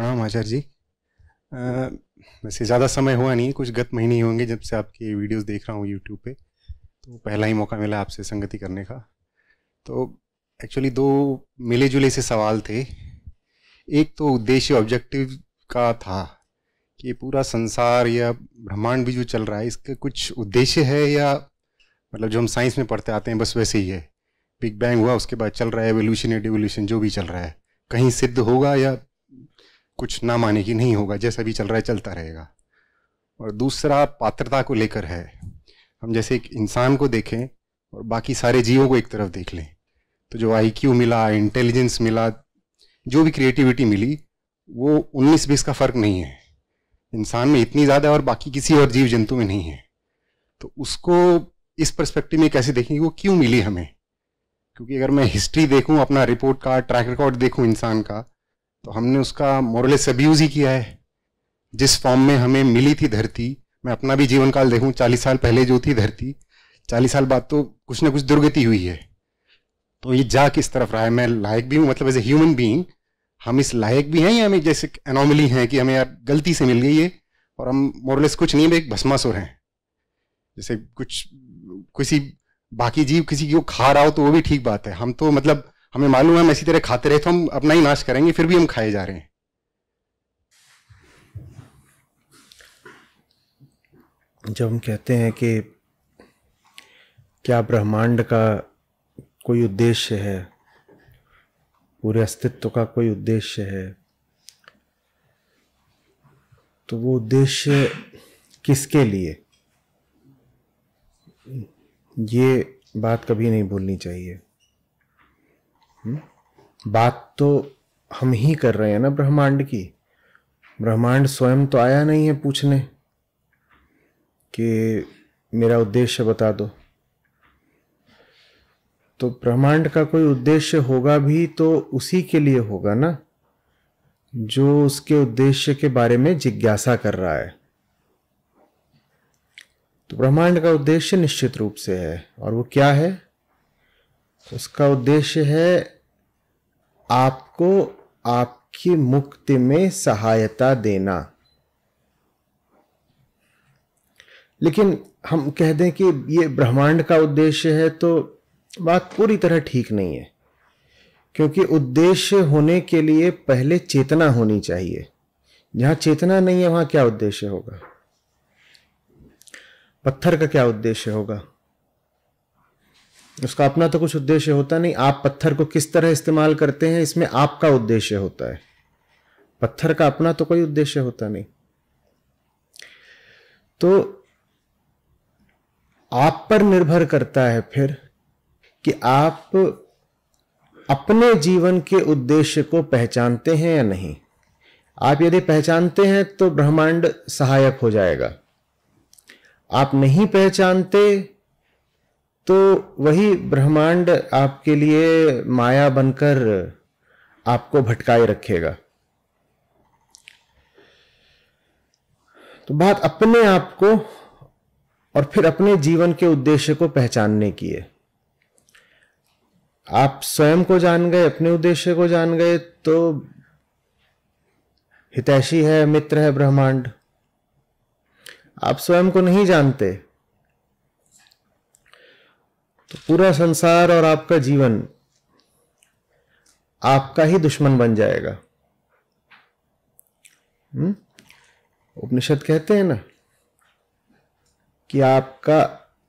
प्रणाम हाँ, आचार्य जी वैसे ज़्यादा समय हुआ नहीं कुछ गत महीने ही होंगे जब से आपकी वीडियोस देख रहा हूँ यूट्यूब पे तो पहला ही मौका मिला आपसे संगति करने का तो एक्चुअली दो मिले जुले से सवाल थे एक तो उद्देश्य ऑब्जेक्टिव का था कि पूरा संसार या ब्रह्मांड भी जो चल रहा है इसका कुछ उद्देश्य है या मतलब जो हम साइंस में पढ़ते आते हैं बस वैसे ही है बिग बैंग हुआ उसके बाद चल रहा है एवोल्यूशन या डिवोल्यूशन जो भी चल रहा है कहीं सिद्ध होगा या कुछ ना माने की नहीं होगा जैसा भी चल रहा है चलता रहेगा और दूसरा पात्रता को लेकर है हम जैसे एक इंसान को देखें और बाकी सारे जीवों को एक तरफ देख लें तो जो आई मिला इंटेलिजेंस मिला जो भी क्रिएटिविटी मिली वो उन्नीस बीस का फर्क नहीं है इंसान में इतनी ज़्यादा और बाकी किसी और जीव जंतु में नहीं है तो उसको इस परस्पेक्टिव में कैसे देखेंगे वो क्यों मिली हमें क्योंकि अगर मैं हिस्ट्री देखूं अपना रिपोर्ट कार्ड ट्रैक रिकॉर्ड देखूं इंसान का तो हमने उसका मोरलेस अब्यूज ही किया है जिस फॉर्म में हमें मिली थी धरती मैं अपना भी जीवन काल देखूं चालीस साल पहले जो थी धरती चालीस साल बाद तो कुछ ना कुछ दुर्गति हुई है तो ये जा किस तरफ रहा है मैं लायक भी हूँ मतलब एज ए ह्यूमन बींग हम इस लायक भी हैं या हमें जैसे एनोमली हैं कि हमें यार गलती से मिल गई है और हम मोरलेस कुछ नहीं एक भस्मासुर हैं जैसे कुछ किसी बाकी जीव किसी को खा रहा हो तो वो भी ठीक बात है हम तो मतलब हमें मालूम है हम इसी तरह खाते रहे तो हम अपना ही नाश करेंगे फिर भी हम खाए जा रहे हैं जब हम कहते हैं कि क्या ब्रह्मांड का कोई उद्देश्य है पूरे अस्तित्व का कोई उद्देश्य है तो वो उद्देश्य किसके लिए ये बात कभी नहीं भूलनी चाहिए हम्म? बात तो हम ही कर रहे हैं ना ब्रह्मांड की ब्रह्मांड स्वयं तो आया नहीं है पूछने कि मेरा उद्देश्य बता दो तो ब्रह्मांड का कोई उद्देश्य होगा भी तो उसी के लिए होगा ना जो उसके उद्देश्य के बारे में जिज्ञासा कर रहा है तो ब्रह्मांड का उद्देश्य निश्चित रूप से है और वो क्या है उसका उद्देश्य है आपको आपकी मुक्ति में सहायता देना लेकिन हम कह दें कि ये ब्रह्मांड का उद्देश्य है तो बात पूरी तरह ठीक नहीं है क्योंकि उद्देश्य होने के लिए पहले चेतना होनी चाहिए जहां चेतना नहीं है वहां क्या उद्देश्य होगा पत्थर का क्या उद्देश्य होगा उसका अपना तो कुछ उद्देश्य होता नहीं आप पत्थर को किस तरह इस्तेमाल करते हैं इसमें आपका उद्देश्य होता है पत्थर का अपना तो कोई उद्देश्य होता नहीं तो आप पर निर्भर करता है फिर कि आप अपने जीवन के उद्देश्य को पहचानते हैं या नहीं आप यदि पहचानते हैं तो ब्रह्मांड सहायक हो जाएगा आप नहीं पहचानते तो वही ब्रह्मांड आपके लिए माया बनकर आपको भटकाए रखेगा तो बात अपने आप को और फिर अपने जीवन के उद्देश्य को पहचानने की है आप स्वयं को जान गए अपने उद्देश्य को जान गए तो हितैषी है मित्र है ब्रह्मांड आप स्वयं को नहीं जानते तो पूरा संसार और आपका जीवन आपका ही दुश्मन बन जाएगा हम्म? उपनिषद कहते हैं ना कि आपका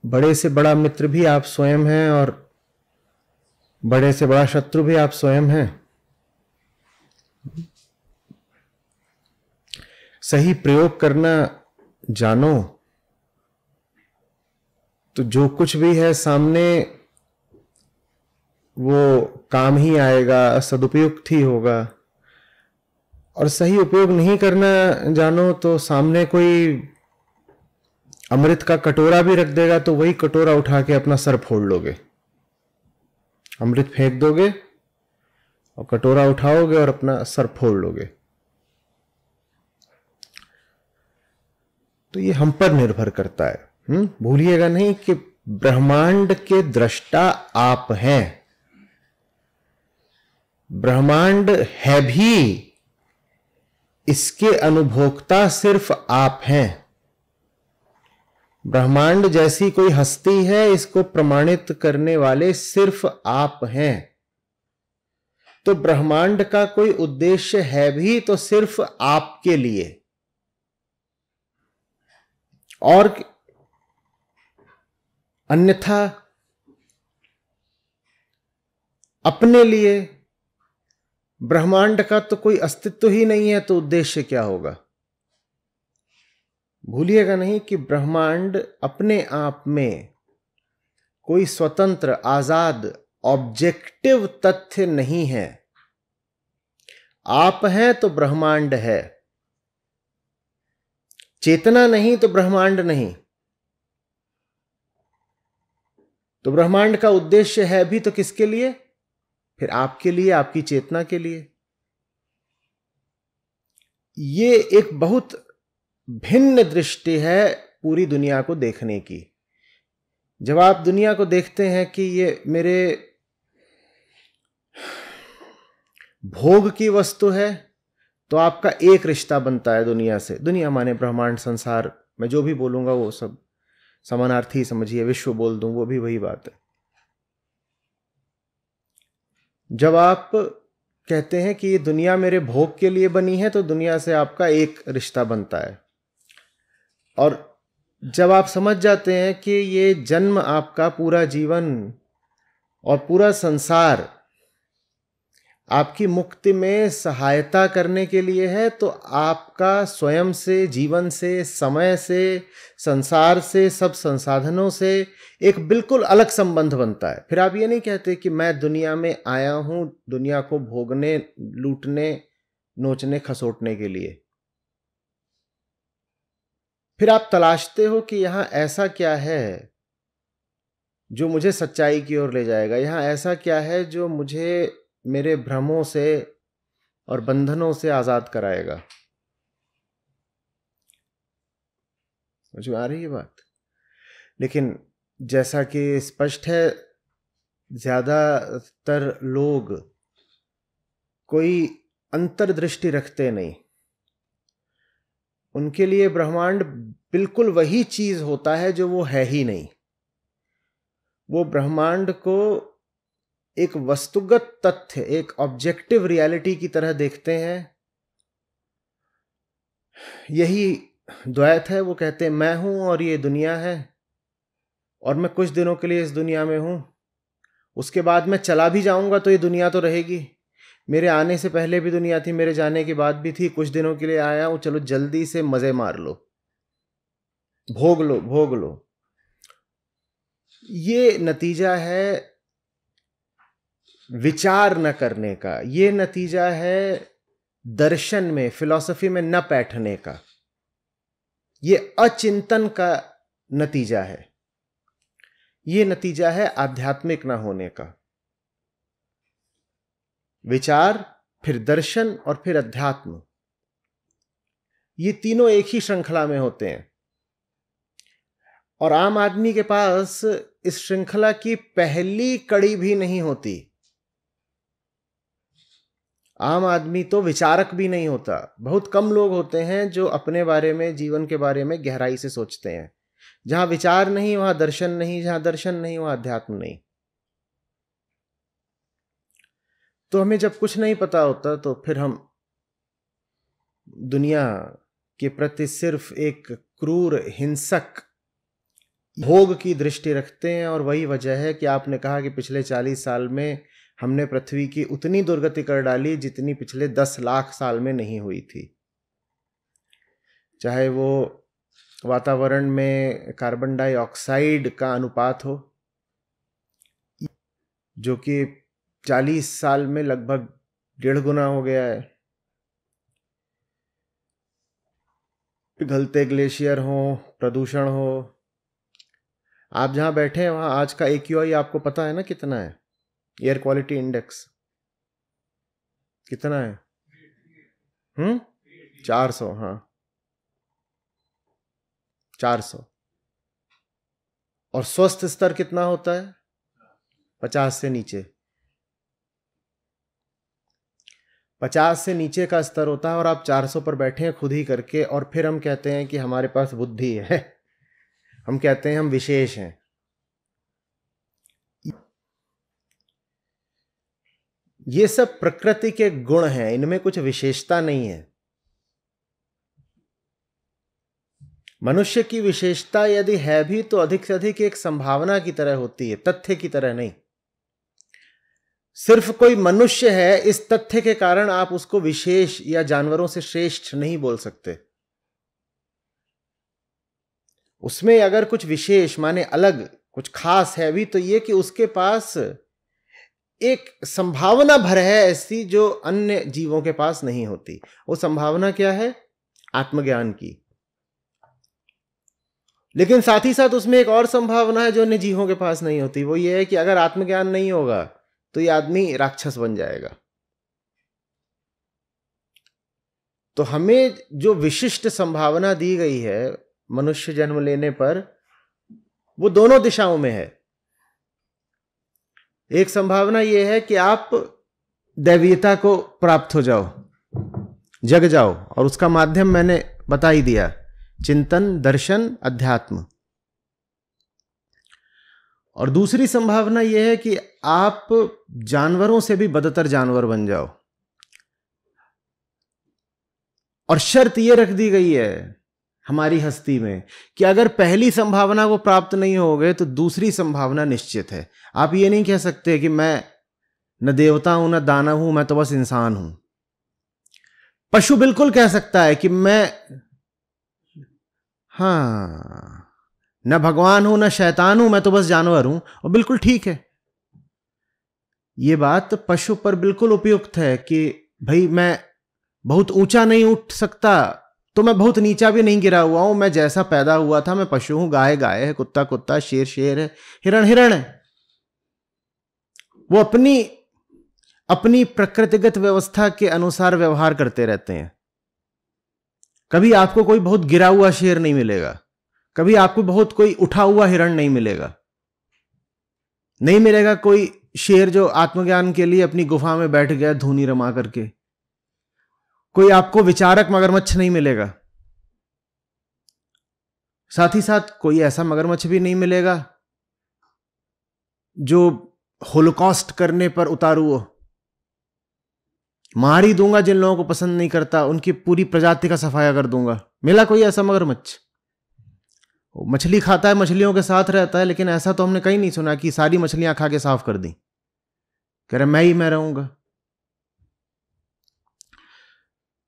बड़े से बड़ा मित्र भी आप स्वयं हैं और बड़े से बड़ा शत्रु भी आप स्वयं हैं सही प्रयोग करना जानो तो जो कुछ भी है सामने वो काम ही आएगा सदुपयुक्त ही होगा और सही उपयोग नहीं करना जानो तो सामने कोई अमृत का कटोरा भी रख देगा तो वही कटोरा उठा के अपना सर फोड़ लोगे अमृत फेंक दोगे और कटोरा उठाओगे और अपना सर फोड़ लोगे तो ये हम पर निर्भर करता है हम्म? भूलिएगा नहीं कि ब्रह्मांड के दृष्टा आप हैं ब्रह्मांड है भी इसके अनुभोक्ता सिर्फ आप हैं ब्रह्मांड जैसी कोई हस्ती है इसको प्रमाणित करने वाले सिर्फ आप हैं तो ब्रह्मांड का कोई उद्देश्य है भी तो सिर्फ आपके लिए और अन्यथा अपने लिए ब्रह्मांड का तो कोई अस्तित्व ही नहीं है तो उद्देश्य क्या होगा भूलिएगा नहीं कि ब्रह्मांड अपने आप में कोई स्वतंत्र आजाद ऑब्जेक्टिव तथ्य नहीं है आप हैं तो ब्रह्मांड है चेतना नहीं तो ब्रह्मांड नहीं तो ब्रह्मांड का उद्देश्य है भी तो किसके लिए फिर आपके लिए आपकी चेतना के लिए ये एक बहुत भिन्न दृष्टि है पूरी दुनिया को देखने की जब आप दुनिया को देखते हैं कि ये मेरे भोग की वस्तु है तो आपका एक रिश्ता बनता है दुनिया से दुनिया माने ब्रह्मांड संसार मैं जो भी बोलूंगा वो सब समानार्थी समझिए विश्व बोल दूं वो भी वही बात है जब आप कहते हैं कि ये दुनिया मेरे भोग के लिए बनी है तो दुनिया से आपका एक रिश्ता बनता है और जब आप समझ जाते हैं कि ये जन्म आपका पूरा जीवन और पूरा संसार आपकी मुक्ति में सहायता करने के लिए है तो आपका स्वयं से जीवन से समय से संसार से सब संसाधनों से एक बिल्कुल अलग संबंध बनता है फिर आप ये नहीं कहते कि मैं दुनिया में आया हूँ दुनिया को भोगने लूटने नोचने खसोटने के लिए फिर आप तलाशते हो कि यहाँ ऐसा क्या है जो मुझे सच्चाई की ओर ले जाएगा यहाँ ऐसा क्या है जो मुझे मेरे भ्रमों से और बंधनों से आज़ाद कराएगा समझ में आ रही है बात लेकिन जैसा कि स्पष्ट है ज़्यादातर लोग कोई अंतर्दृष्टि रखते नहीं उनके लिए ब्रह्मांड बिल्कुल वही चीज़ होता है जो वो है ही नहीं वो ब्रह्मांड को एक वस्तुगत तथ्य एक ऑब्जेक्टिव रियलिटी की तरह देखते हैं यही द्वैत है वो कहते हैं मैं हूं और ये दुनिया है और मैं कुछ दिनों के लिए इस दुनिया में हूं उसके बाद मैं चला भी जाऊंगा तो ये दुनिया तो रहेगी मेरे आने से पहले भी दुनिया थी मेरे जाने के बाद भी थी कुछ दिनों के लिए आया हूं चलो जल्दी से मजे मार लो भोग लो भोग लो ये नतीजा है विचार न करने का ये नतीजा है दर्शन में फिलॉसफी में न बैठने का ये अचिंतन का नतीजा है ये नतीजा है आध्यात्मिक न होने का विचार फिर दर्शन और फिर अध्यात्म ये तीनों एक ही श्रृंखला में होते हैं और आम आदमी के पास इस श्रृंखला की पहली कड़ी भी नहीं होती आम आदमी तो विचारक भी नहीं होता बहुत कम लोग होते हैं जो अपने बारे में जीवन के बारे में गहराई से सोचते हैं जहां विचार नहीं वहां दर्शन नहीं जहां दर्शन नहीं वहां अध्यात्म नहीं तो हमें जब कुछ नहीं पता होता तो फिर हम दुनिया के प्रति सिर्फ एक क्रूर हिंसक भोग की दृष्टि रखते हैं और वही वजह है कि आपने कहा कि पिछले चालीस साल में हमने पृथ्वी की उतनी दुर्गति कर डाली जितनी पिछले दस लाख साल में नहीं हुई थी चाहे वो वातावरण में कार्बन डाइऑक्साइड का अनुपात हो जो कि 40 साल में लगभग डेढ़ गुना हो गया है पिघलते ग्लेशियर हो प्रदूषण हो आप जहाँ बैठे हैं वहाँ आज का ए आपको पता है ना कितना है एयर क्वालिटी इंडेक्स कितना है हम्म चार सौ हाँ चार सौ और स्वस्थ स्तर कितना होता है पचास से नीचे पचास से नीचे का स्तर होता है और आप चार सौ पर बैठे हैं खुद ही करके और फिर हम कहते हैं कि हमारे पास बुद्धि है हम कहते हैं हम विशेष हैं ये सब प्रकृति के गुण हैं इनमें कुछ विशेषता नहीं है मनुष्य की विशेषता यदि है भी तो अधिक से अधिक एक संभावना की तरह होती है तथ्य की तरह नहीं सिर्फ कोई मनुष्य है इस तथ्य के कारण आप उसको विशेष या जानवरों से श्रेष्ठ नहीं बोल सकते उसमें अगर कुछ विशेष माने अलग कुछ खास है भी तो ये कि उसके पास एक संभावना भर है ऐसी जो अन्य जीवों के पास नहीं होती वो संभावना क्या है आत्मज्ञान की लेकिन साथ ही साथ उसमें एक और संभावना है जो अन्य जीवों के पास नहीं होती वो ये है कि अगर आत्मज्ञान नहीं होगा तो ये आदमी राक्षस बन जाएगा तो हमें जो विशिष्ट संभावना दी गई है मनुष्य जन्म लेने पर वो दोनों दिशाओं में है एक संभावना यह है कि आप दैवीयता को प्राप्त हो जाओ जग जाओ और उसका माध्यम मैंने बता ही दिया चिंतन दर्शन अध्यात्म और दूसरी संभावना यह है कि आप जानवरों से भी बदतर जानवर बन जाओ और शर्त यह रख दी गई है हमारी हस्ती में कि अगर पहली संभावना को प्राप्त नहीं हो गए तो दूसरी संभावना निश्चित है आप ये नहीं कह सकते कि मैं न देवता हूं न दाना हूं मैं तो बस इंसान हूं पशु बिल्कुल कह सकता है कि मैं हाँ न भगवान हूं न शैतान हूं मैं तो बस जानवर हूं और बिल्कुल ठीक है ये बात पशु पर बिल्कुल उपयुक्त है कि भाई मैं बहुत ऊंचा नहीं उठ सकता तो मैं बहुत नीचा भी नहीं गिरा हुआ हूँ मैं जैसा पैदा हुआ था मैं पशु हूँ गाय गाय है कुत्ता कुत्ता शेर शेर है हिरण हिरण है वो अपनी अपनी प्रकृतिगत व्यवस्था के अनुसार व्यवहार करते रहते हैं कभी आपको कोई बहुत गिरा हुआ शेर नहीं मिलेगा कभी आपको बहुत कोई उठा हुआ हिरण नहीं मिलेगा नहीं मिलेगा कोई शेर जो आत्मज्ञान के लिए अपनी गुफा में बैठ गया धूनी रमा करके कोई आपको विचारक मगरमच्छ नहीं मिलेगा साथ ही साथ कोई ऐसा मगरमच्छ भी नहीं मिलेगा जो होलोकॉस्ट करने पर उतारू हो मार ही दूंगा जिन लोगों को पसंद नहीं करता उनकी पूरी प्रजाति का सफाया कर दूंगा मिला कोई ऐसा मगरमच्छ मछली खाता है मछलियों के साथ रहता है लेकिन ऐसा तो हमने कहीं नहीं सुना कि सारी मछलियां खा के साफ कर दी कह रहे मैं ही मैं रहूंगा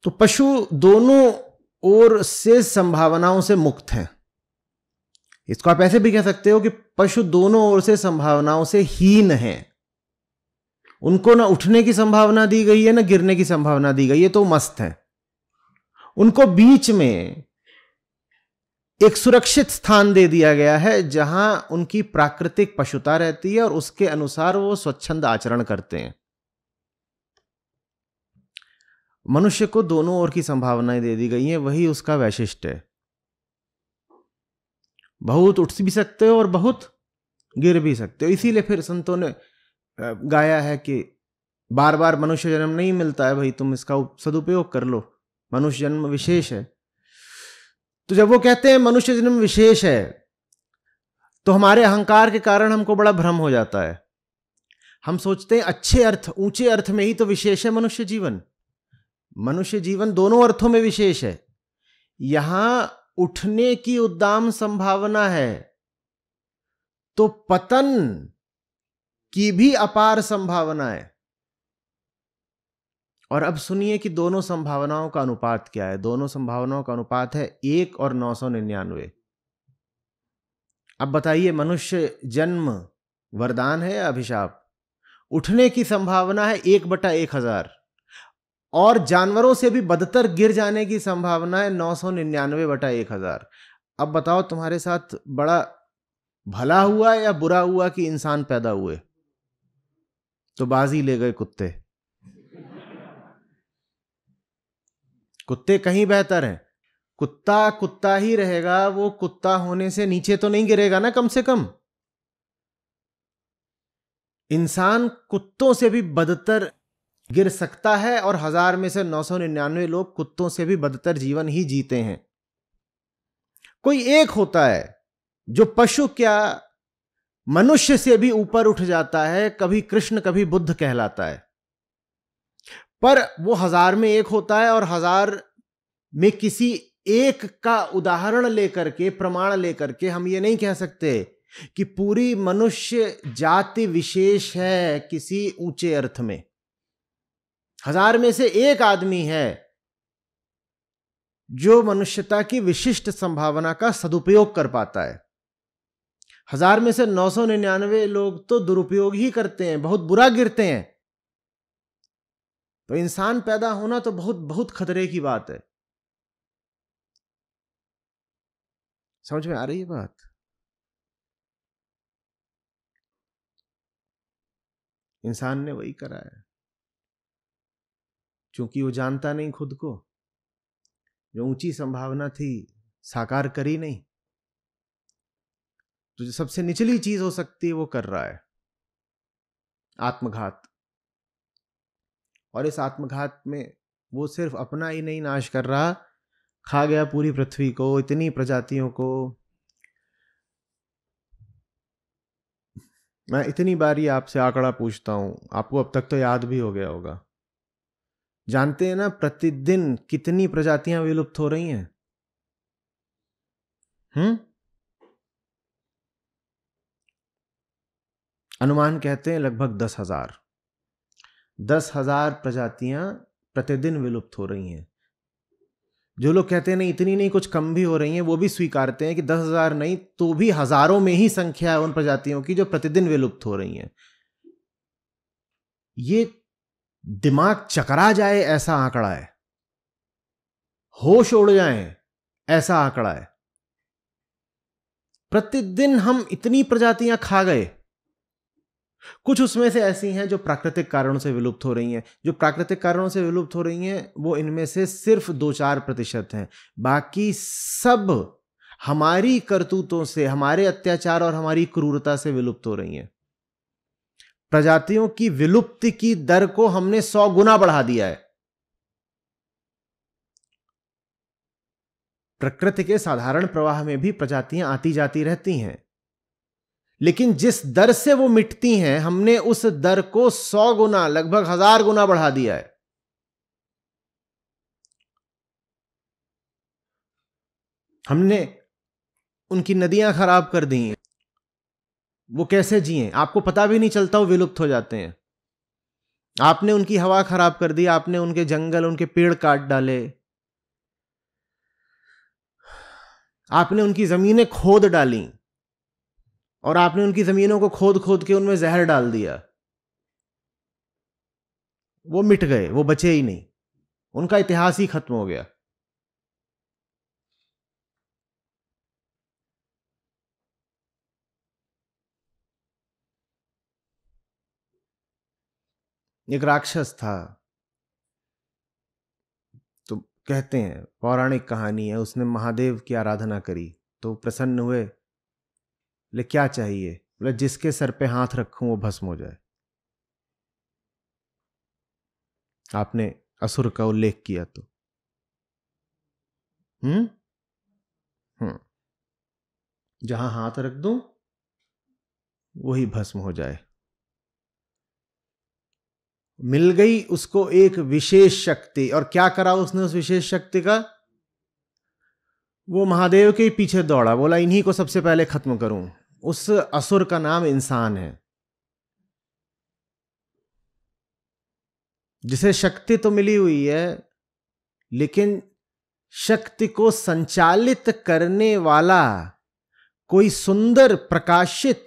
तो पशु दोनों ओर से संभावनाओं से मुक्त हैं इसको आप ऐसे भी कह सकते हो कि पशु दोनों ओर से संभावनाओं से हीन हैं उनको ना उठने की संभावना दी गई है ना गिरने की संभावना दी गई है तो मस्त है उनको बीच में एक सुरक्षित स्थान दे दिया गया है जहां उनकी प्राकृतिक पशुता रहती है और उसके अनुसार वो स्वच्छंद आचरण करते हैं मनुष्य को दोनों ओर की संभावनाएं दे दी गई हैं वही उसका वैशिष्ट है बहुत उठ भी सकते हो और बहुत गिर भी सकते हो इसीलिए फिर संतों ने गाया है कि बार बार मनुष्य जन्म नहीं मिलता है भाई तुम इसका सदुपयोग कर लो मनुष्य जन्म विशेष है तो जब वो कहते हैं मनुष्य जन्म विशेष है तो हमारे अहंकार के कारण हमको बड़ा भ्रम हो जाता है हम सोचते हैं अच्छे अर्थ ऊंचे अर्थ में ही तो विशेष है मनुष्य जीवन मनुष्य जीवन दोनों अर्थों में विशेष है यहां उठने की उद्दाम संभावना है तो पतन की भी अपार संभावना है और अब सुनिए कि दोनों संभावनाओं का अनुपात क्या है दोनों संभावनाओं का अनुपात है एक और नौ सौ निन्यानवे अब बताइए मनुष्य जन्म वरदान है या अभिशाप उठने की संभावना है एक बटा एक हजार और जानवरों से भी बदतर गिर जाने की संभावना है नौ सौ निन्यानवे बटा एक हज़ार अब बताओ तुम्हारे साथ बड़ा भला हुआ या बुरा हुआ कि इंसान पैदा हुए तो बाजी ले गए कुत्ते कुत्ते कहीं बेहतर हैं कुत्ता कुत्ता ही रहेगा वो कुत्ता होने से नीचे तो नहीं गिरेगा ना कम से कम इंसान कुत्तों से भी बदतर गिर सकता है और हजार में से 999 लोग कुत्तों से भी बदतर जीवन ही जीते हैं कोई एक होता है जो पशु क्या मनुष्य से भी ऊपर उठ जाता है कभी कृष्ण कभी बुद्ध कहलाता है पर वो हजार में एक होता है और हजार में किसी एक का उदाहरण लेकर के प्रमाण लेकर के हम ये नहीं कह सकते कि पूरी मनुष्य जाति विशेष है किसी ऊंचे अर्थ में हजार में से एक आदमी है जो मनुष्यता की विशिष्ट संभावना का सदुपयोग कर पाता है हजार में से नौ सौ निन्यानवे लोग तो दुरुपयोग ही करते हैं बहुत बुरा गिरते हैं तो इंसान पैदा होना तो बहुत बहुत खतरे की बात है समझ में आ रही है बात इंसान ने वही करा है क्योंकि वो जानता नहीं खुद को जो ऊंची संभावना थी साकार करी नहीं तो जो सबसे निचली चीज हो सकती है वो कर रहा है आत्मघात और इस आत्मघात में वो सिर्फ अपना ही नहीं नाश कर रहा खा गया पूरी पृथ्वी को इतनी प्रजातियों को मैं इतनी बार ही आपसे आंकड़ा पूछता हूं आपको अब तक तो याद भी हो गया होगा जानते हैं ना प्रतिदिन कितनी प्रजातियां विलुप्त हो रही हैं हम्म अनुमान कहते हैं लगभग दस हजार दस हजार प्रजातियां प्रतिदिन विलुप्त हो रही हैं जो लोग कहते हैं नहीं इतनी नहीं कुछ कम भी हो रही हैं वो भी स्वीकारते हैं कि दस हजार नहीं तो भी हजारों में ही संख्या है उन प्रजातियों की जो प्रतिदिन विलुप्त हो रही हैं ये दिमाग चकरा जाए ऐसा आंकड़ा है होश उड़ जाए ऐसा आंकड़ा है प्रतिदिन हम इतनी प्रजातियां खा गए कुछ उसमें से ऐसी हैं जो प्राकृतिक कारणों से विलुप्त हो रही हैं जो प्राकृतिक कारणों से विलुप्त हो रही हैं वो इनमें से सिर्फ दो चार प्रतिशत हैं बाकी सब हमारी करतूतों से हमारे अत्याचार और हमारी क्रूरता से विलुप्त हो रही हैं प्रजातियों की विलुप्ति की दर को हमने सौ गुना बढ़ा दिया है प्रकृति के साधारण प्रवाह में भी प्रजातियां आती जाती रहती हैं लेकिन जिस दर से वो मिटती हैं हमने उस दर को सौ गुना लगभग हजार गुना बढ़ा दिया है हमने उनकी नदियां खराब कर दी हैं वो कैसे जिए आपको पता भी नहीं चलता वो विलुप्त हो जाते हैं आपने उनकी हवा खराब कर दी आपने उनके जंगल उनके पेड़ काट डाले आपने उनकी ज़मीनें खोद डाली और आपने उनकी ज़मीनों को खोद खोद के उनमें जहर डाल दिया वो मिट गए वो बचे ही नहीं उनका इतिहास ही खत्म हो गया एक राक्षस था तो कहते हैं पौराणिक कहानी है उसने महादेव की आराधना करी तो प्रसन्न हुए बोले क्या चाहिए बोले जिसके सर पे हाथ रखूं वो भस्म हो जाए आपने असुर का उल्लेख किया तो हम्म हम्म जहां हाथ रख दूं वही भस्म हो जाए मिल गई उसको एक विशेष शक्ति और क्या करा उसने उस विशेष शक्ति का वो महादेव के पीछे दौड़ा बोला इन्हीं को सबसे पहले खत्म करूं उस असुर का नाम इंसान है जिसे शक्ति तो मिली हुई है लेकिन शक्ति को संचालित करने वाला कोई सुंदर प्रकाशित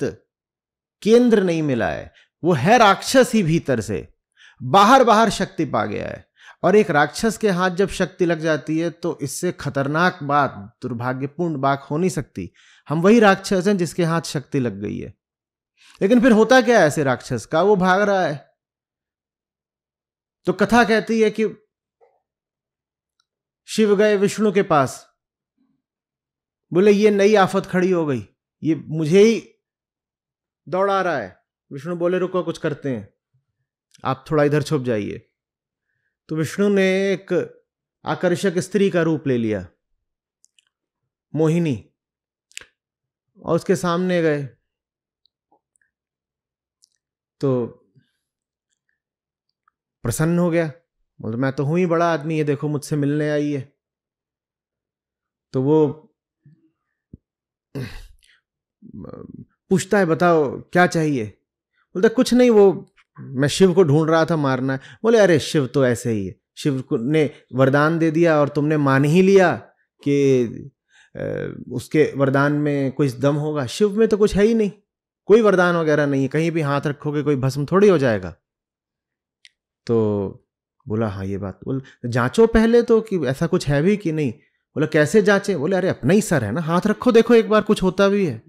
केंद्र नहीं मिला है वो है राक्षस ही भीतर से बाहर बाहर शक्ति पा गया है और एक राक्षस के हाथ जब शक्ति लग जाती है तो इससे खतरनाक बात दुर्भाग्यपूर्ण बात हो नहीं सकती हम वही राक्षस हैं जिसके हाथ शक्ति लग गई है लेकिन फिर होता क्या है ऐसे राक्षस का वो भाग रहा है तो कथा कहती है कि शिव गए विष्णु के पास बोले ये नई आफत खड़ी हो गई ये मुझे ही दौड़ा रहा है विष्णु बोले रुको कुछ करते हैं आप थोड़ा इधर छुप जाइए तो विष्णु ने एक आकर्षक स्त्री का रूप ले लिया मोहिनी और उसके सामने गए तो प्रसन्न हो गया बोलते मैं तो हूं ही बड़ा आदमी है देखो मुझसे मिलने आई है तो वो पूछता है बताओ क्या चाहिए बोलता कुछ नहीं वो मैं शिव को ढूंढ रहा था मारना बोले अरे शिव तो ऐसे ही है शिव ने वरदान दे दिया और तुमने मान ही लिया कि उसके वरदान में कुछ दम होगा शिव में तो कुछ है ही नहीं कोई वरदान वगैरह नहीं है कहीं भी हाथ रखोगे कोई भस्म थोड़ी हो जाएगा तो बोला हाँ ये बात बोल जांचो पहले तो कि ऐसा कुछ है भी कि नहीं बोला कैसे जांचे बोले अरे अपना ही सर है ना हाथ रखो देखो एक बार कुछ होता भी है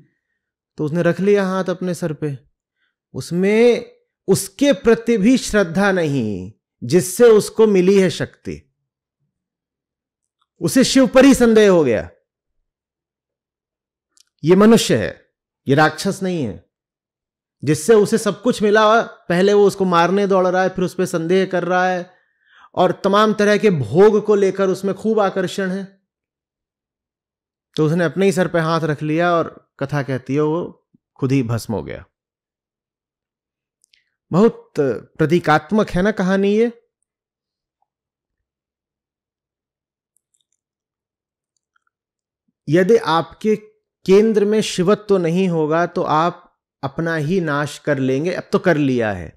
तो उसने रख लिया हाथ अपने सर पे उसमें उसके प्रति भी श्रद्धा नहीं जिससे उसको मिली है शक्ति उसे शिव पर ही संदेह हो गया ये मनुष्य है ये राक्षस नहीं है जिससे उसे सब कुछ मिला पहले वो उसको मारने दौड़ रहा है फिर उस पर संदेह कर रहा है और तमाम तरह के भोग को लेकर उसमें खूब आकर्षण है तो उसने अपने ही सर पे हाथ रख लिया और कथा कहती है वो खुद ही भस्म हो गया बहुत प्रतीकात्मक है ना कहानी ये यदि आपके केंद्र में शिवत्व तो नहीं होगा तो आप अपना ही नाश कर लेंगे अब तो कर लिया है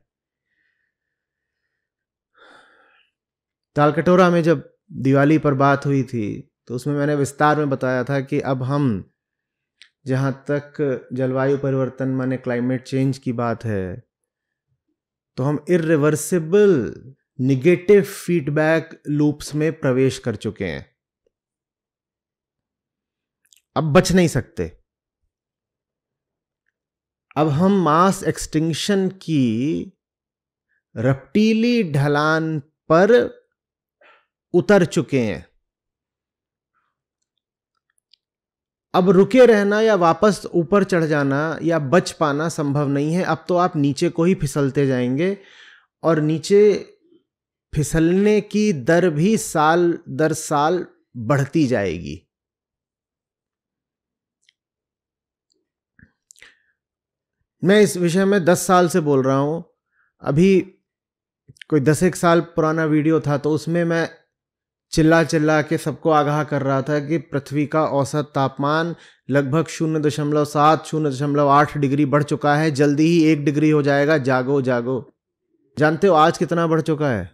तालकटोरा में जब दिवाली पर बात हुई थी तो उसमें मैंने विस्तार में बताया था कि अब हम जहाँ तक जलवायु परिवर्तन माने क्लाइमेट चेंज की बात है तो हम इरिवर्सिबल निगेटिव फीडबैक लूप्स में प्रवेश कर चुके हैं अब बच नहीं सकते अब हम मास एक्सटिंक्शन की रपटीली ढलान पर उतर चुके हैं अब रुके रहना या वापस ऊपर चढ़ जाना या बच पाना संभव नहीं है अब तो आप नीचे को ही फिसलते जाएंगे और नीचे फिसलने की दर भी साल दर साल बढ़ती जाएगी मैं इस विषय में दस साल से बोल रहा हूं अभी कोई दस एक साल पुराना वीडियो था तो उसमें मैं चिल्ला चिल्ला के सबको आगाह कर रहा था कि पृथ्वी का औसत तापमान लगभग शून्य दशमलव सात शून्य दशमलव आठ डिग्री बढ़ चुका है जल्दी ही एक डिग्री हो जाएगा जागो जागो जानते हो आज कितना बढ़ चुका है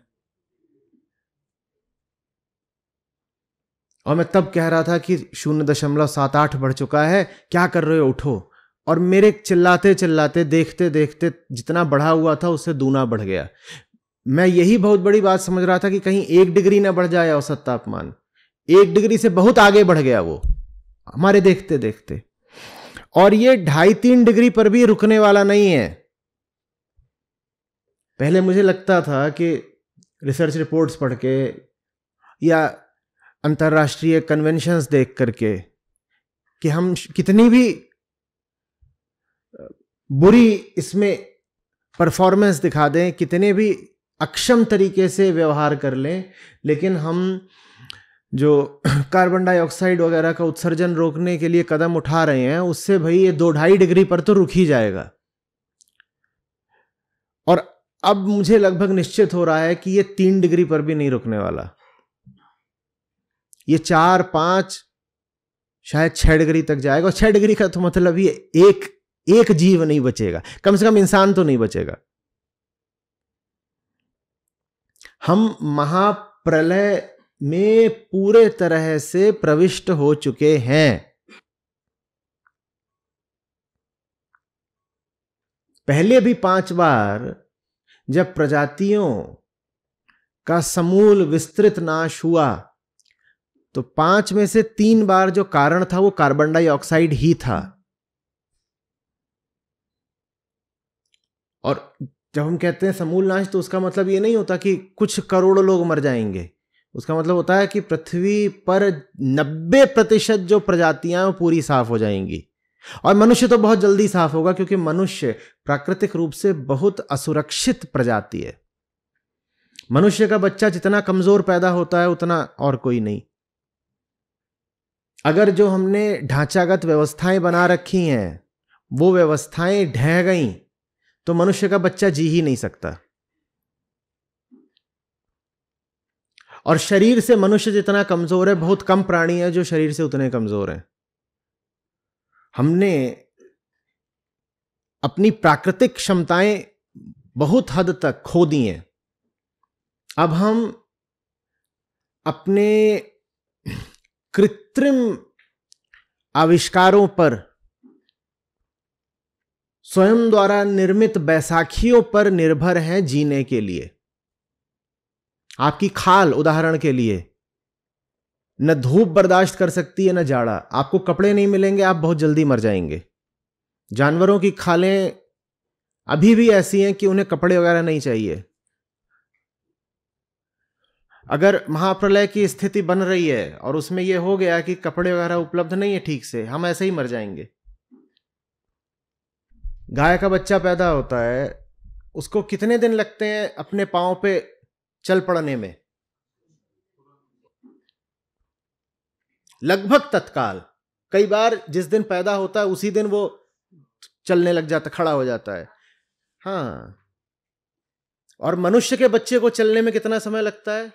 और मैं तब कह रहा था कि शून्य दशमलव सात आठ बढ़ चुका है क्या कर रहे हो उठो और मेरे चिल्लाते चिल्लाते देखते देखते जितना बढ़ा हुआ था उससे दूना बढ़ गया मैं यही बहुत बड़ी बात समझ रहा था कि कहीं एक डिग्री ना बढ़ जाए औसत तापमान एक डिग्री से बहुत आगे बढ़ गया वो हमारे देखते देखते और ये ढाई तीन डिग्री पर भी रुकने वाला नहीं है पहले मुझे लगता था कि रिसर्च रिपोर्ट्स पढ़ के या अंतर्राष्ट्रीय कन्वेंशंस देख करके कि हम कितनी भी बुरी इसमें परफॉर्मेंस दिखा दें कितने भी अक्षम तरीके से व्यवहार कर लें लेकिन हम जो कार्बन डाइऑक्साइड वगैरह का उत्सर्जन रोकने के लिए कदम उठा रहे हैं उससे भाई ये दो ढाई डिग्री पर तो रुक ही जाएगा और अब मुझे लगभग निश्चित हो रहा है कि ये तीन डिग्री पर भी नहीं रुकने वाला ये चार पांच शायद छह डिग्री तक जाएगा और छह डिग्री का तो मतलब ये एक एक जीव नहीं बचेगा कम से कम इंसान तो नहीं बचेगा हम महाप्रलय में पूरे तरह से प्रविष्ट हो चुके हैं पहले भी पांच बार जब प्रजातियों का समूल विस्तृत नाश हुआ तो पांच में से तीन बार जो कारण था वो कार्बन डाइऑक्साइड ही था और जब हम कहते हैं समूल नाश तो उसका मतलब ये नहीं होता कि कुछ करोड़ों लोग मर जाएंगे उसका मतलब होता है कि पृथ्वी पर 90 प्रतिशत जो प्रजातियां वो पूरी साफ हो जाएंगी और मनुष्य तो बहुत जल्दी साफ होगा क्योंकि मनुष्य प्राकृतिक रूप से बहुत असुरक्षित प्रजाति है मनुष्य का बच्चा जितना कमजोर पैदा होता है उतना और कोई नहीं अगर जो हमने ढांचागत व्यवस्थाएं बना रखी हैं वो व्यवस्थाएं ढह गईं तो मनुष्य का बच्चा जी ही नहीं सकता और शरीर से मनुष्य जितना कमजोर है बहुत कम प्राणी है जो शरीर से उतने कमजोर हैं हमने अपनी प्राकृतिक क्षमताएं बहुत हद तक खो दी हैं अब हम अपने कृत्रिम आविष्कारों पर स्वयं द्वारा निर्मित बैसाखियों पर निर्भर हैं जीने के लिए आपकी खाल उदाहरण के लिए न धूप बर्दाश्त कर सकती है न जाड़ा आपको कपड़े नहीं मिलेंगे आप बहुत जल्दी मर जाएंगे जानवरों की खालें अभी भी ऐसी हैं कि उन्हें कपड़े वगैरह नहीं चाहिए अगर महाप्रलय की स्थिति बन रही है और उसमें यह हो गया कि कपड़े वगैरह उपलब्ध नहीं है ठीक से हम ऐसे ही मर जाएंगे गाय का बच्चा पैदा होता है उसको कितने दिन लगते हैं अपने पाँव पे चल पड़ने में लगभग तत्काल कई बार जिस दिन पैदा होता है उसी दिन वो चलने लग जाता खड़ा हो जाता है हाँ और मनुष्य के बच्चे को चलने में कितना समय लगता है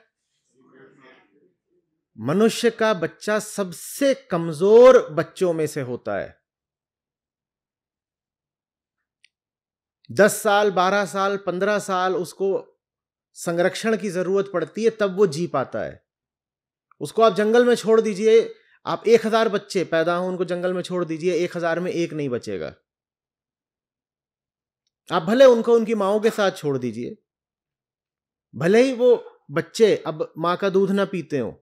मनुष्य का बच्चा सबसे कमजोर बच्चों में से होता है दस साल बारह साल पंद्रह साल उसको संरक्षण की ज़रूरत पड़ती है तब वो जी पाता है उसको आप जंगल में छोड़ दीजिए आप एक हज़ार बच्चे पैदा हों उनको जंगल में छोड़ दीजिए एक हज़ार में एक नहीं बचेगा आप भले उनको उनकी माओ के साथ छोड़ दीजिए भले ही वो बच्चे अब माँ का दूध ना पीते हो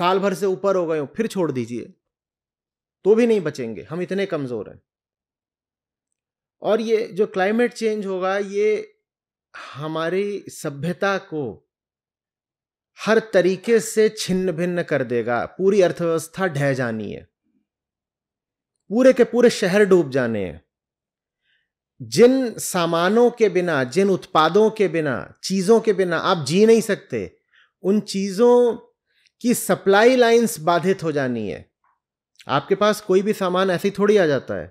साल भर से ऊपर हो गए हो फिर छोड़ दीजिए तो भी नहीं बचेंगे हम इतने कमज़ोर हैं और ये जो क्लाइमेट चेंज होगा ये हमारी सभ्यता को हर तरीके से छिन्न भिन्न कर देगा पूरी अर्थव्यवस्था ढह जानी है पूरे के पूरे शहर डूब जाने हैं जिन सामानों के बिना जिन उत्पादों के बिना चीज़ों के बिना आप जी नहीं सकते उन चीज़ों की सप्लाई लाइंस बाधित हो जानी है आपके पास कोई भी सामान ही थोड़ी आ जाता है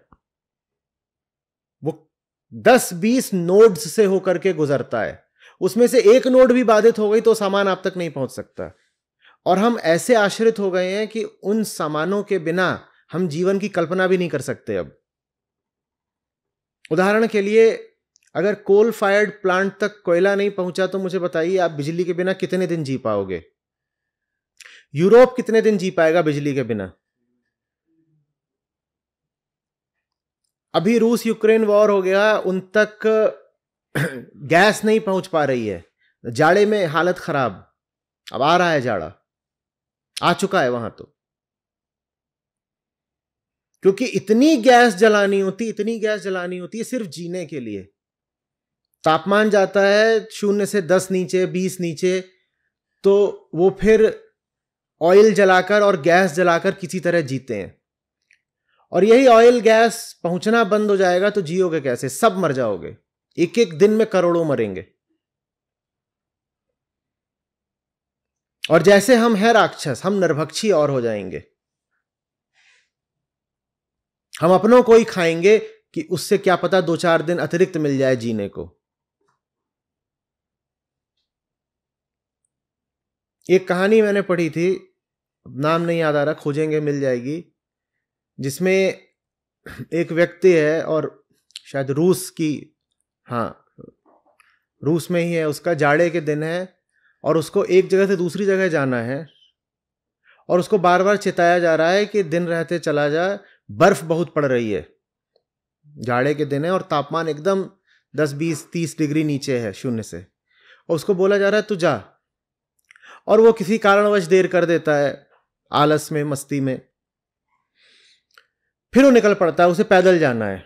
दस बीस नोड से होकर के गुजरता है उसमें से एक नोड भी बाधित हो गई तो सामान आप तक नहीं पहुंच सकता और हम ऐसे आश्रित हो गए हैं कि उन सामानों के बिना हम जीवन की कल्पना भी नहीं कर सकते अब उदाहरण के लिए अगर कोल फायर्ड प्लांट तक कोयला नहीं पहुंचा तो मुझे बताइए आप बिजली के बिना कितने दिन जी पाओगे यूरोप कितने दिन जी पाएगा बिजली के बिना अभी रूस यूक्रेन वॉर हो गया उन तक गैस नहीं पहुंच पा रही है जाड़े में हालत खराब अब आ रहा है जाड़ा आ चुका है वहां तो क्योंकि इतनी गैस जलानी होती इतनी गैस जलानी होती है सिर्फ जीने के लिए तापमान जाता है शून्य से दस नीचे बीस नीचे तो वो फिर ऑयल जलाकर और गैस जलाकर किसी तरह जीते हैं और यही ऑयल गैस पहुंचना बंद हो जाएगा तो जियोगे कैसे सब मर जाओगे एक एक दिन में करोड़ों मरेंगे और जैसे हम हैं राक्षस हम नरभक्षी और हो जाएंगे हम अपनों को ही खाएंगे कि उससे क्या पता दो चार दिन अतिरिक्त मिल जाए जीने को एक कहानी मैंने पढ़ी थी नाम नहीं याद आ रहा खोजेंगे मिल जाएगी जिसमें एक व्यक्ति है और शायद रूस की हाँ रूस में ही है उसका जाड़े के दिन है और उसको एक जगह से दूसरी जगह जाना है और उसको बार बार चेताया जा रहा है कि दिन रहते चला जाए बर्फ़ बहुत पड़ रही है जाड़े के दिन है और तापमान एकदम दस बीस तीस डिग्री नीचे है शून्य से और उसको बोला जा रहा है तू जा और वो किसी कारणवश देर कर देता है आलस में मस्ती में फिर वो निकल पड़ता है उसे पैदल जाना है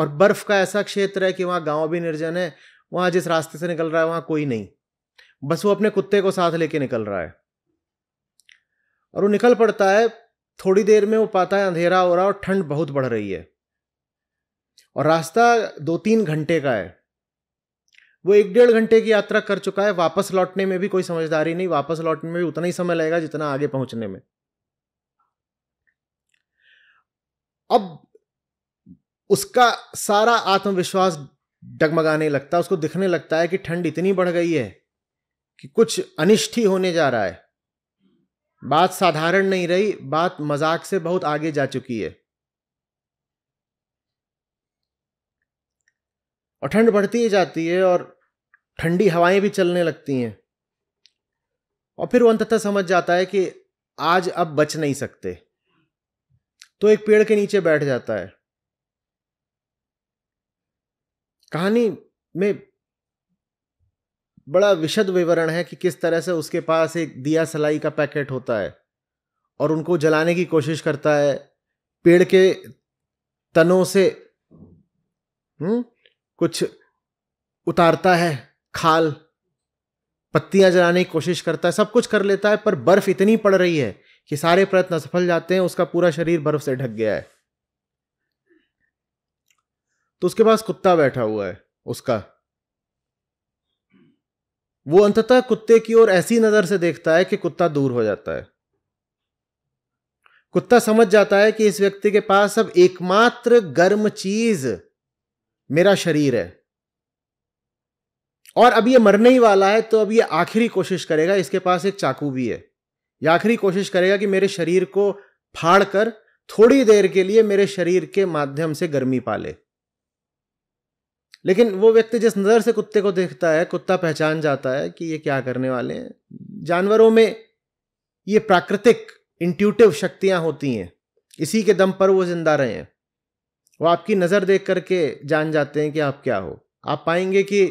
और बर्फ का ऐसा क्षेत्र है कि वहाँ गांव भी निर्जन है वहाँ जिस रास्ते से निकल रहा है वहाँ कोई नहीं बस वो अपने कुत्ते को साथ लेके निकल रहा है और वो निकल पड़ता है थोड़ी देर में वो पाता है अंधेरा हो रहा और ठंड बहुत बढ़ रही है और रास्ता दो तीन घंटे का है वो एक डेढ़ घंटे की यात्रा कर चुका है वापस लौटने में भी कोई समझदारी नहीं वापस लौटने में भी उतना ही समय लगेगा जितना आगे पहुंचने में अब उसका सारा आत्मविश्वास डगमगाने लगता है उसको दिखने लगता है कि ठंड इतनी बढ़ गई है कि कुछ अनिष्ट ही होने जा रहा है बात साधारण नहीं रही बात मजाक से बहुत आगे जा चुकी है और ठंड बढ़ती ही जाती है और ठंडी हवाएं भी चलने लगती हैं और फिर वो अंततः समझ जाता है कि आज अब बच नहीं सकते तो एक पेड़ के नीचे बैठ जाता है कहानी में बड़ा विशद विवरण है कि किस तरह से उसके पास एक दिया सलाई का पैकेट होता है और उनको जलाने की कोशिश करता है पेड़ के तनों से हुँ? हम्म, कुछ उतारता है खाल पत्तियां जलाने की कोशिश करता है सब कुछ कर लेता है पर बर्फ इतनी पड़ रही है कि सारे प्रयत्न असफल जाते हैं उसका पूरा शरीर बर्फ से ढक गया है तो उसके पास कुत्ता बैठा हुआ है उसका वो अंततः कुत्ते की ओर ऐसी नजर से देखता है कि कुत्ता दूर हो जाता है कुत्ता समझ जाता है कि इस व्यक्ति के पास अब एकमात्र गर्म चीज मेरा शरीर है और अब ये मरने ही वाला है तो अब ये आखिरी कोशिश करेगा इसके पास एक चाकू भी है ये आखिरी कोशिश करेगा कि मेरे शरीर को फाड़ कर थोड़ी देर के लिए मेरे शरीर के माध्यम से गर्मी पाले लेकिन वो व्यक्ति जिस नज़र से कुत्ते को देखता है कुत्ता पहचान जाता है कि ये क्या करने वाले हैं जानवरों में ये प्राकृतिक इंट्यूटिव शक्तियां होती हैं इसी के दम पर वो जिंदा रहे हैं वो आपकी नज़र देख करके जान जाते हैं कि आप क्या हो आप पाएंगे कि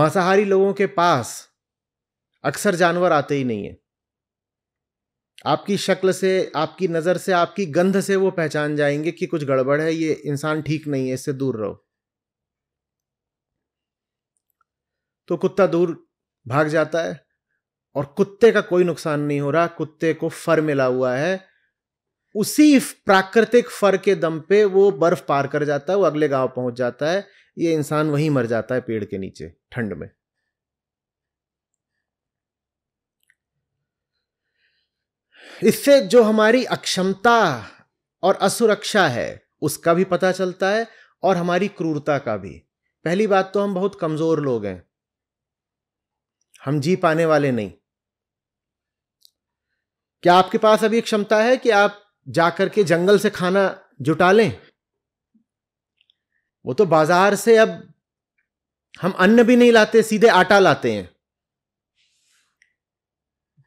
मांसाहारी लोगों के पास अक्सर जानवर आते ही नहीं है आपकी शक्ल से आपकी नज़र से आपकी गंध से वो पहचान जाएंगे कि कुछ गड़बड़ है ये इंसान ठीक नहीं है इससे दूर रहो तो कुत्ता दूर भाग जाता है और कुत्ते का कोई नुकसान नहीं हो रहा कुत्ते को फर मिला हुआ है उसी प्राकृतिक फर के दम पे वो बर्फ पार कर जाता है वो अगले गांव पहुंच जाता है ये इंसान वहीं मर जाता है पेड़ के नीचे ठंड में इससे जो हमारी अक्षमता और असुरक्षा है उसका भी पता चलता है और हमारी क्रूरता का भी पहली बात तो हम बहुत कमजोर लोग हैं हम जी पाने वाले नहीं क्या आपके पास अभी क्षमता है कि आप जाकर के जंगल से खाना जुटा लें वो तो बाजार से अब हम अन्न भी नहीं लाते सीधे आटा लाते हैं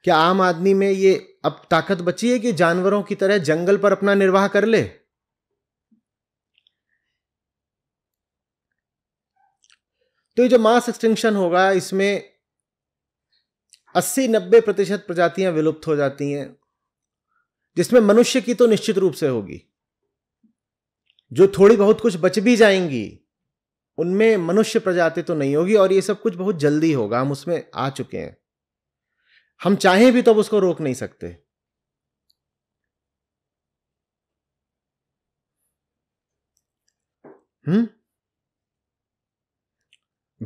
क्या आम आदमी में ये अब ताकत बची है कि जानवरों की तरह जंगल पर अपना निर्वाह कर ले तो ये जो मास एक्सटेंशन होगा इसमें 80-90 प्रतिशत प्रजातियां विलुप्त हो जाती हैं जिसमें मनुष्य की तो निश्चित रूप से होगी जो थोड़ी बहुत कुछ बच भी जाएंगी उनमें मनुष्य प्रजाति तो नहीं होगी और ये सब कुछ बहुत जल्दी होगा हम उसमें आ चुके हैं हम चाहें भी तब तो उसको रोक नहीं सकते हम्म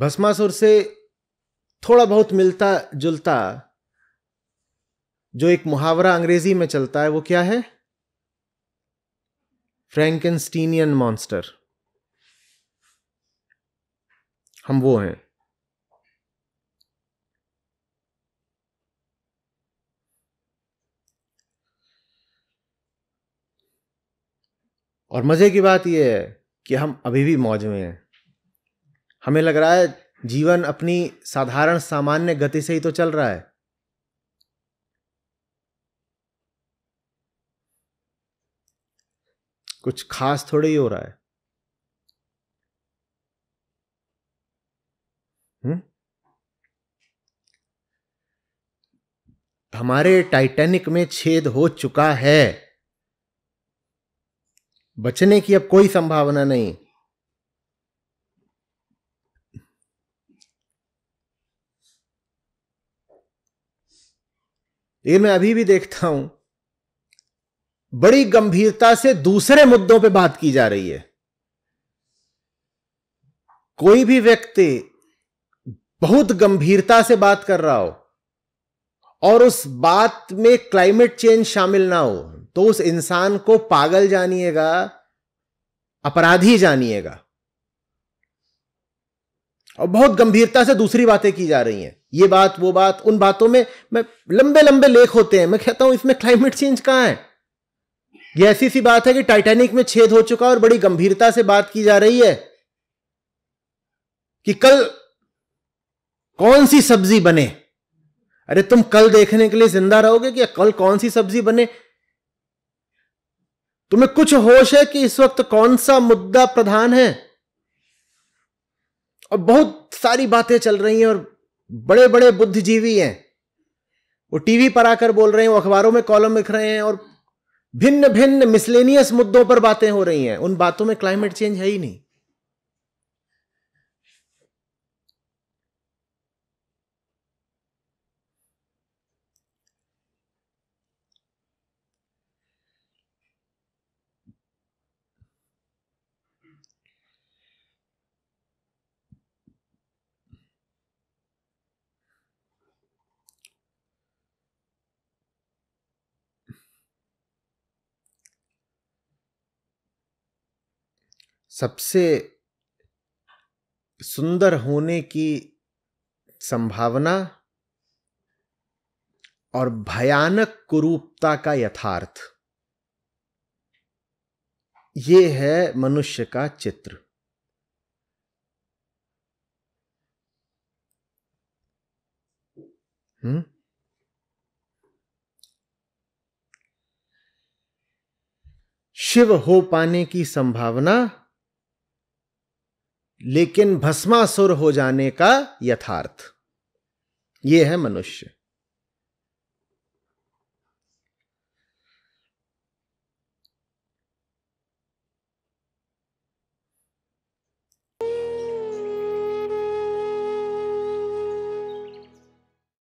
भस्मासुर से थोड़ा बहुत मिलता जुलता जो एक मुहावरा अंग्रेजी में चलता है वो क्या है फ्रैंकनस्टीनियन मॉन्स्टर हम वो हैं और मज़े की बात यह है कि हम अभी भी मौज में हैं हमें लग रहा है जीवन अपनी साधारण सामान्य गति से ही तो चल रहा है कुछ खास थोड़े ही हो रहा है हुँ? हम्म? हमारे टाइटैनिक में छेद हो चुका है बचने की अब कोई संभावना नहीं लेकिन मैं अभी भी देखता हूं बड़ी गंभीरता से दूसरे मुद्दों पे बात की जा रही है कोई भी व्यक्ति बहुत गंभीरता से बात कर रहा हो और उस बात में क्लाइमेट चेंज शामिल ना हो तो उस इंसान को पागल जानिएगा अपराधी जानिएगा और बहुत गंभीरता से दूसरी बातें की जा रही हैं ये बात वो बात उन बातों में मैं लंबे लंबे लेख होते हैं मैं कहता हूं इसमें क्लाइमेट चेंज कहां है ये ऐसी सी बात है कि टाइटैनिक में छेद हो चुका और बड़ी गंभीरता से बात की जा रही है कि कल कौन सी सब्जी बने अरे तुम कल देखने के लिए जिंदा रहोगे कि कल कौन सी सब्जी बने तुम्हें कुछ होश है कि इस वक्त कौन सा मुद्दा प्रधान है और बहुत सारी बातें चल रही हैं और बड़े बड़े बुद्धिजीवी हैं वो टीवी पर आकर बोल रहे हैं वो अखबारों में कॉलम लिख रहे हैं और भिन्न भिन्न मिसलेनियस मुद्दों पर बातें हो रही हैं उन बातों में क्लाइमेट चेंज है ही नहीं सबसे सुंदर होने की संभावना और भयानक कुरूपता का यथार्थ ये है मनुष्य का चित्र हम्म शिव हो पाने की संभावना लेकिन भस्मासुर हो जाने का यथार्थ ये है मनुष्य